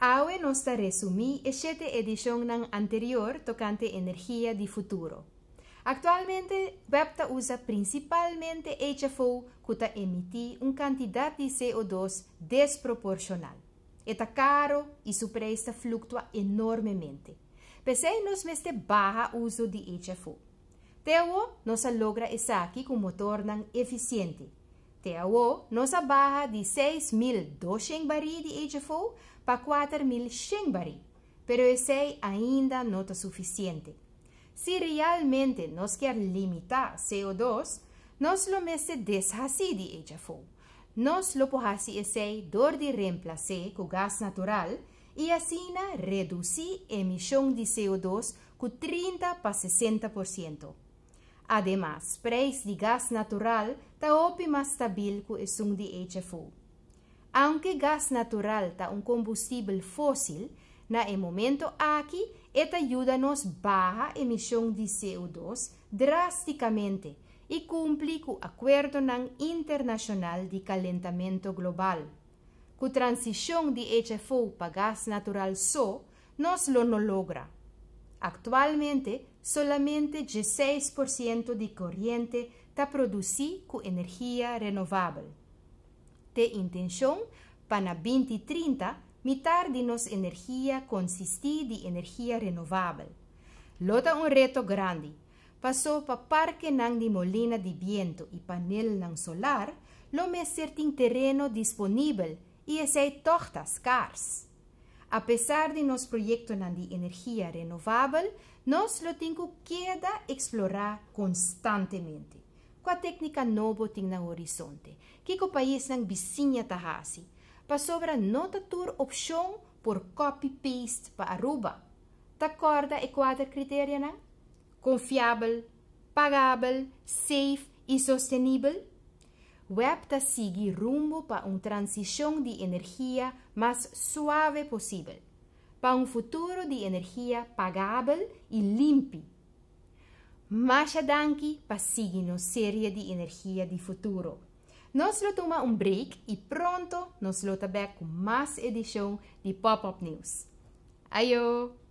Awe nos resumí sete edición anterior tocante energía de futuro. Actualmente, Webta usa principalmente HFO kuta emiti una cantidad de CO2 desproporcional. Es caro y su precio fluctúa enormemente. Pese nos meste bajo uso de HFO. Teo nos logra esaki aquí con motor eficiente nos nos abaja de 6.200 barí de HFO para 4.000 barí, pero ese ainda no es suficiente. Si realmente nos quer limitar CO2, nos lo mese deshaci de HFO. Nos lo pohasi ese dor de reemplace con gas natural y reducir reducir emisión de CO2 con 30 para 60%. Además, preis de gas natural está más stabil que el de HFO. Aunque gas natural ta un combustible fósil, en el momento aquí, a ayúdanos baja emisión de CO2 drásticamente y e cumple con acuerdo internacional de calentamiento global. la transición de HFO para gas natural solo, nos lo no logra. Actualmente, solamente el 6% de corriente está producida con energía renovable. De intención, para 2030, mitad de nuestra energía consiste de energía renovable. Lota un reto grande. Pasó para parque nang de molina de viento y panel nang solar, lo en terreno disponible y ese tochtas cars. A pesar de nos proyectos de energía renovable, nos lo tengo queda explorar constantemente. ¿Cuál técnica novo tiene no horizonte? Qué es país não vizinha tahasi? Para sobra nota tur opción por copy-paste para Aruba. Te acorda e cuatro criterios? Confiable, pagable, safe y sostenible. Webta sigue rumbo para uma transição de energia mais suave possível, para um futuro de energia pagável e limpo. Mashadanki para seguir uma série de energia de futuro. Nós lo toma um break e pronto nós lo back com mais edição de Pop-Up News. Ayo!